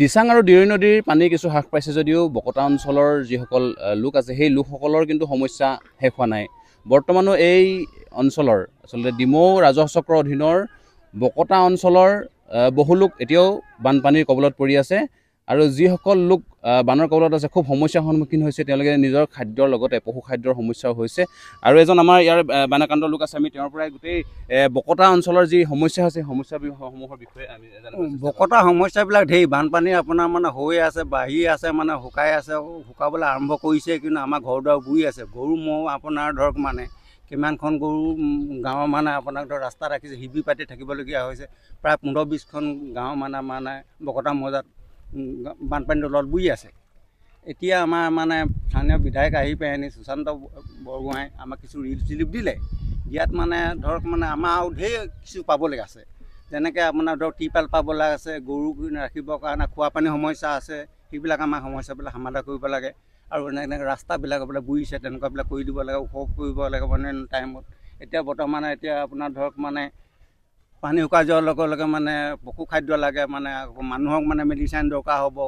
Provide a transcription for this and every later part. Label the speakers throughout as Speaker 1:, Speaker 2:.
Speaker 1: দিচাং আৰু দিৰৈ নদীৰ পানী কিছু হ্ৰাস পাইছে যদিও বকতা অঞ্চলৰ যিসকল লোক আছে সেই লোকসকলৰ কিন্তু সমস্যা শেষ হোৱা নাই বৰ্তমানো এই অঞ্চলৰ আচলতে ডিমৌ ৰাজহ চক্ৰৰ অধীনৰ বকতা অঞ্চলৰ বহু লোক এতিয়াও বানপানীৰ কবলত পৰি আছে আৰু যিসকল লোক বানৰ কবলত আছে খুব সমস্যাৰ সন্মুখীন হৈছে তেওঁলোকে নিজৰ খাদ্যৰ লগতে পশু খাদ্যৰ সমস্যাও হৈছে আৰু এজন আমাৰ ইয়াৰ বানাকান্ত লোক আছে আমি তেওঁৰ পৰাই গোটেই
Speaker 2: বকতা অঞ্চলৰ যি সমস্যা হৈছে সমস্যা সমূহৰ বিষয়ে আমি বকতা সমস্যাবিলাক ঢেৰ বানপানী আপোনাৰ মানে হৈ আছে বাঢ়ি আছে মানে শুকাই আছে শুকাবলৈ আৰম্ভ কৰিছে কিন্তু আমাৰ ঘৰ দুৱাৰ বুঢ়ি আছে গৰু ম'হ আপোনাৰ ধৰক মানে কিমানখন গৰু গাঁৱৰ মানে আপোনাক ধৰক ৰাস্তাত ৰাখিছে শিবিৰ পাতি থাকিবলগীয়া হৈছে প্ৰায় পোন্ধৰ বিছখন গাঁৱৰ মানে মানে বকতা মজাত বানপানীৰ তলত বুজি আছে এতিয়া আমাৰ মানে স্থানীয় বিধায়ক আহি পেলাইনি সুশান্ত বৰগোহাঁই আমাক কিছু ৰিল চিলিপ দিলে ইয়াত মানে ধৰক মানে আমাৰ আৰু ঢেৰ কিছু পাবলগীয়া আছে যেনেকৈ আপোনাৰ ধৰক টিপাল পাব আছে গৰু ৰাখিবৰ কাৰণে খোৱা পানী সমস্যা আছে সেইবিলাক আমাৰ সমস্যাবিলাক সমাধান কৰিব লাগে আৰু এনেকৈ ৰাস্তাবিলাক বোলে বুজিছে তেনেকুৱাবিলাক কৰি দিব লাগে ওখ কৰিব লাগে মানে টাইমত এতিয়া বৰ্তমানে এতিয়া আপোনাৰ ধৰক মানে পানী শুকাই যোৱাৰ লগে লগে মানে পশু খাদ্য লাগে মানে মানুহক মানে মেডিচাইন দৰকাৰ হ'ব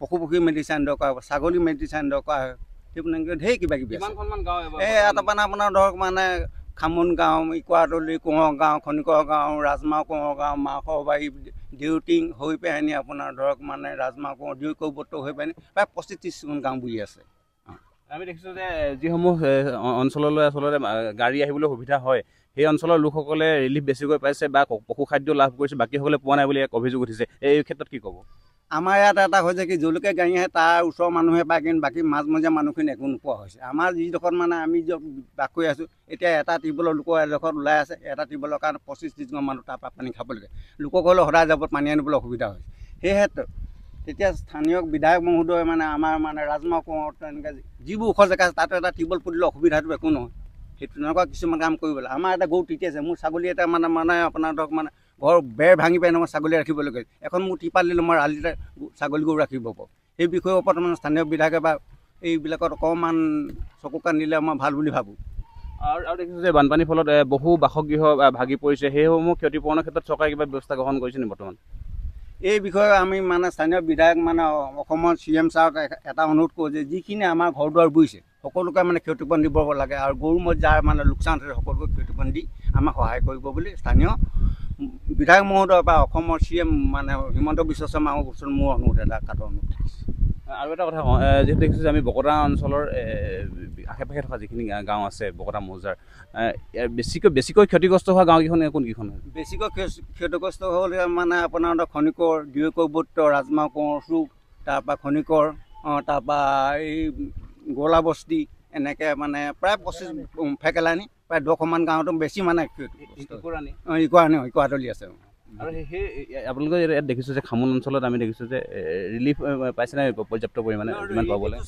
Speaker 2: পশু পক্ষী মেডিচাইন দৰকাৰ হ'ব ছাগলী মেডিচাইন দৰকাৰ হয় সেইবিলাক ঢেৰ কিবা কিবি
Speaker 1: এই
Speaker 2: ইয়াত মানে আপোনাৰ ধৰক মানে খামোন গাঁও ইকুৱাতলি কোঁৱৰ গাঁও খনিকৰ গাঁও ৰাজমাও কোঁৱৰ গাঁও মাংস বাৰী ডিউটিং হৈ পেলাইনি আপোনাৰ ধৰক মানে ৰাজমা কোঁৱৰ ডিউ কৌবত্ৰ হৈ পেলাইনি প্ৰায় পঁচিছ ত্ৰিছখন গাঁও বুলি আছে
Speaker 1: আমি দেখিছোঁ যে যিসমূহ অঞ্চললৈ আচলতে গাড়ী আহিবলৈ সুবিধা হয় সেই অঞ্চলৰ লোকসকলে ৰিলিফ বেছিকৈ পাইছে বা পশু খাদ্য লাভ কৰিছে বাকীসকলে পোৱা নাই বুলি এক অভিযোগ উঠিছে এই ক্ষেত্ৰত কি
Speaker 2: ক'ব আমাৰ ইয়াত এটা হৈছে কি যলৈকে গাড়ী আহে তাৰ ওচৰৰ মানুহে পায় কিন্তু বাকী মাজমজিয়া মানুহখিনি একো নোপোৱা হৈছে আমাৰ যিডোখৰ মানে আমি য'ত বাস কৰি আছোঁ এতিয়া এটা টিউবৱেলৰ লোকৰ এডোখৰত ওলাই আছে এটা টিউবৱেলৰ কাৰণে পঁচিছ ত্ৰিছজন মানুহ তাৰপৰা পানী খাবলৈকে লোকক হ'লেও সদায় যাব পানী আনিবলৈ অসুবিধা হয় সেই ক্ষেত্ৰত তেতিয়া স্থানীয় বিধায়ক মহোদয় মানে আমাৰ মানে ৰাজমাহ কোঁৱৰ তেনেকৈ যিবোৰ ওখ জেগা আছে তাতো এটা টিউবৱেল পুতিলে অসুবিধাটো একো নহয় সেইটো তেনেকুৱা কিছুমান কাম কৰিব লাগে আমাৰ এটা গৰু তিতি আছে মোৰ ছাগলী এটা মানে মানে আপোনাৰ ধৰক মানে ঘৰ বেৰ ভাঙি পেলাই নহয় ছাগলী ৰাখিবলৈ গ'ল এখন মোৰ টিপাল দিলোঁ মই আলি ছাগলী গৰু ৰাখিব পাৰোঁ সেই বিষয়ৰ ওপৰত মানে স্থানীয় বিধায়কে বা এইবিলাকত অকণমান চকু কাণ দিলে আমাৰ ভাল বুলি ভাবোঁ
Speaker 1: আৰু আৰু দেখিছোঁ যে বানপানীৰ ফলত বহু বাসগৃহ ভাগি পৰিছে সেইসমূহ ক্ষতিপূৰণৰ ক্ষেত্ৰত চৰকাৰে কিবা ব্যৱস্থা গ্ৰহণ কৰিছে নি বৰ্তমান
Speaker 2: এই বিষয়ে আমি মানে স্থানীয় বিধায়ক মানে অসমৰ চি এম ছাৰক এটা অনুৰোধ কৰোঁ যে যিখিনি আমাৰ ঘৰ দুৱাৰ বুজিছে সকলোকে মানে ক্ষতিপূৰণ দিব লাগে আৰু গৰু ম'হ যাৰ মানে লোকচান আছে সকলোকে ক্ষতিপূৰণ দি আমাক সহায় কৰিব বুলি স্থানীয় বিধায়ক মহোদয় বা অসমৰ চি এম মানে হিমন্ত বিশ্ব শৰ্মাৰ ওচৰত মোৰ অনুৰোধ এটা কাটো অনুৰোধ আৰু এটা কথা কওঁ যিহেতু
Speaker 1: দেখিছোঁ যে আমি বকতা অঞ্চলৰ আশে পাশে থকা যিখিনি গাঁও আছে বকতা মৌজাৰ বেছিকৈ বেছিকৈ ক্ষতিগ্ৰস্ত হোৱা গাঁওকেইখন কোনকেইখন হয়
Speaker 2: বেছিকৈ ক্ষতিগ্ৰস্ত হ'ল মানে আপোনাৰ খনিকৰ দুয়োকৈ বুত্ৰ ৰাজমাহ কোঁৱৰ চুক তাৰপৰা খনিকৰ তাৰপৰা এই গলা বস্তি এনেকৈ মানে প্ৰায় পঁচিছ ফেকেলানি প্ৰায় দহমান গাঁৱতো বেছি মানে ইকোৱানি অঁ আছে আৰু সেই
Speaker 1: আপোনালোকে ইয়াত দেখিছোঁ যে খামোন অঞ্চলত আমি দেখিছোঁ যে ৰিলিফ পাইছে নাই পৰ্যাপ্ত পৰিমাণে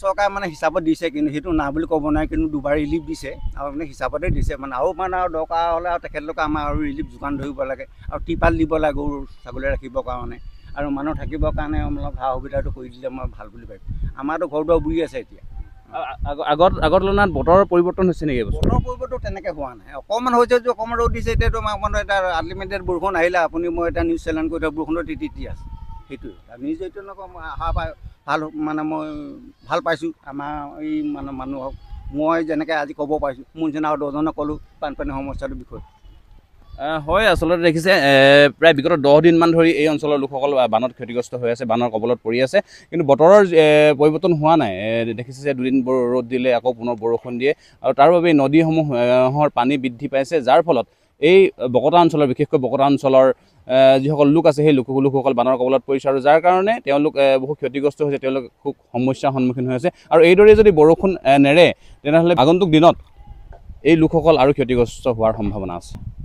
Speaker 2: চৰকাৰে মানে হিচাপত দিছে কিন্তু সেইটো না বুলি ক'ব নোৱাৰে কিন্তু দুবাৰ ৰিলিফ দিছে আৰু হিচাপতে দিছে মানে আৰু মানে আৰু দৰকাৰ হ'লে আৰু তেখেতলোকে আমাৰ আৰু ৰিলিফ যোগান ধৰিব লাগে আৰু ত্ৰিপাল দিব লাগে গৰু ছাগলী ৰাখিবৰ কাৰণে আৰু মানুহ থাকিবৰ কাৰণে অলপ সা সুবিধাটো কৰি দিলে মই ভাল বুলি ভাবিম আমাৰতো ঘৰ দুৱাৰ বুঢ়ি আছে এতিয়া
Speaker 1: আগত আগৰ তুলনাত বতৰৰ পৰিৱৰ্তন হৈছে নেকি বতৰৰ
Speaker 2: পৰিৱৰ্তন তেনেকৈ হোৱা নাই অকণমান হৈছে যদি অকণমান ৰ'দ দিছে এতিয়াতো আমাৰ অকণমান এটা আনলিমিটেড বৰষুণ আহিলে আপুনি মই এটা নিউজ চেনেল কৰি থকা বৰষুণৰ তিতি আছে সেইটোৱে নিউজ আমি মই আশা পাই ভাল মানে মই ভাল পাইছোঁ আমাৰ এই মানে মানুহক মই যেনেকৈ আজি ক'ব পাৰিছোঁ মোৰ নিচিনা আৰু দহজনক ক'লোঁ বানপানীৰ সমস্যাটোৰ বিষয়ে
Speaker 1: হয় আচলতে দেখিছে প্ৰায় বিগত দহ দিনমান ধৰি এই অঞ্চলৰ লোকসকল বানত ক্ষতিগ্ৰস্ত হৈ আছে বানৰ কবলত পৰি আছে কিন্তু বতৰৰ পৰিৱৰ্তন হোৱা নাই দেখিছে যে দুদিন ৰ'দ দিলে আকৌ পুনৰ বৰষুণ দিয়ে আৰু তাৰ বাবে নদীসমূহৰ পানী বৃদ্ধি পাইছে যাৰ ফলত এই বকতা অঞ্চলৰ বিশেষকৈ বকতা অঞ্চলৰ যিসকল লোক আছে সেই লোক লোকসকল বানৰ কবলত পৰিছে আৰু যাৰ কাৰণে তেওঁলোক বহু ক্ষতিগ্ৰস্ত হৈছে তেওঁলোক খুব সমস্যাৰ সন্মুখীন হৈ আছে আৰু এইদৰে যদি বৰষুণ নেৰে তেনেহ'লে আগন্তুক দিনত এই লোকসকল আৰু ক্ষতিগ্ৰস্ত হোৱাৰ সম্ভাৱনা আছে